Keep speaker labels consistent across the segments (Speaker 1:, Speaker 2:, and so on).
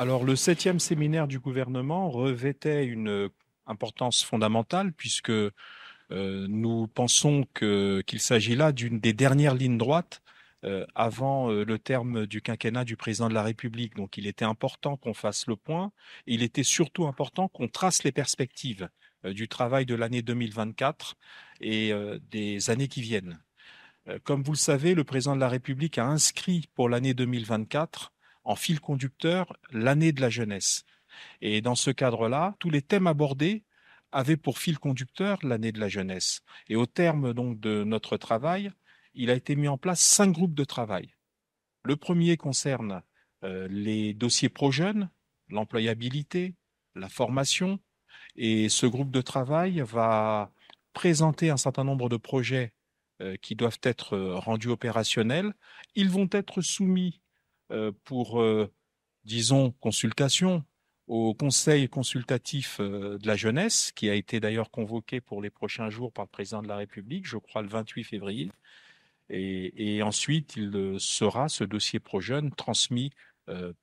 Speaker 1: Alors, le septième séminaire du gouvernement revêtait une importance fondamentale puisque euh, nous pensons qu'il s'agit là d'une des dernières lignes droites euh, avant euh, le terme du quinquennat du président de la République. Donc il était important qu'on fasse le point. Il était surtout important qu'on trace les perspectives du travail de l'année 2024 et des années qui viennent. Comme vous le savez, le président de la République a inscrit pour l'année 2024 en fil conducteur l'année de la jeunesse. Et dans ce cadre-là, tous les thèmes abordés avaient pour fil conducteur l'année de la jeunesse. Et au terme donc de notre travail, il a été mis en place cinq groupes de travail. Le premier concerne euh, les dossiers pro-jeunes, l'employabilité, la formation, et ce groupe de travail va présenter un certain nombre de projets euh, qui doivent être euh, rendus opérationnels. Ils vont être soumis euh, pour, euh, disons, consultation au Conseil consultatif euh, de la jeunesse, qui a été d'ailleurs convoqué pour les prochains jours par le président de la République, je crois le 28 février. Et, ensuite, il sera, ce dossier pro-jeune, transmis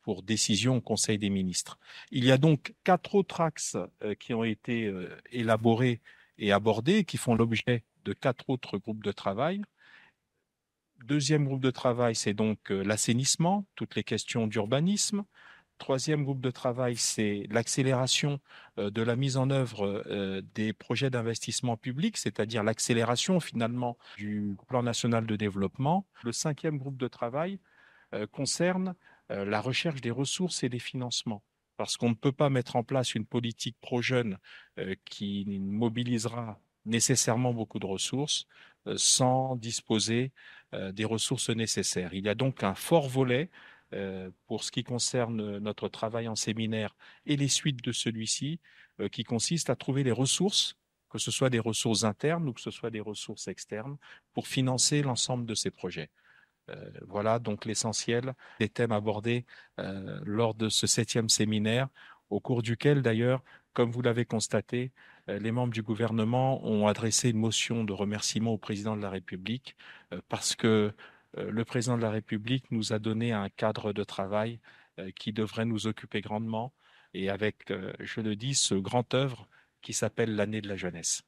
Speaker 1: pour décision au Conseil des ministres. Il y a donc quatre autres axes qui ont été élaborés et abordés, qui font l'objet de quatre autres groupes de travail. Deuxième groupe de travail, c'est donc euh, l'assainissement, toutes les questions d'urbanisme. Troisième groupe de travail, c'est l'accélération euh, de la mise en œuvre euh, des projets d'investissement public, c'est-à-dire l'accélération finalement du plan national de développement. Le cinquième groupe de travail concerne la recherche des ressources et des financements parce qu'on ne peut pas mettre en place une politique pro-jeune qui mobilisera nécessairement beaucoup de ressources. Euh, sans disposer euh, des ressources nécessaires. Il y a donc un fort volet euh, pour ce qui concerne notre travail en séminaire et les suites de celui-ci, qui consiste à trouver les ressources, que ce soit des ressources internes ou que ce soit des ressources externes, pour financer l'ensemble de ces projets. voilà donc l'essentiel des thèmes abordés lors de ce septième séminaire, au cours duquel d'ailleurs comme vous l'avez constaté, euh, les membres du gouvernement ont adressé une motion de remerciement au président de la République euh, parce que euh, le président de la République nous a donné un cadre de travail qui devrait nous occuper grandement et avec, je le dis, ce grand œuvre qui s'appelle l'année de la jeunesse.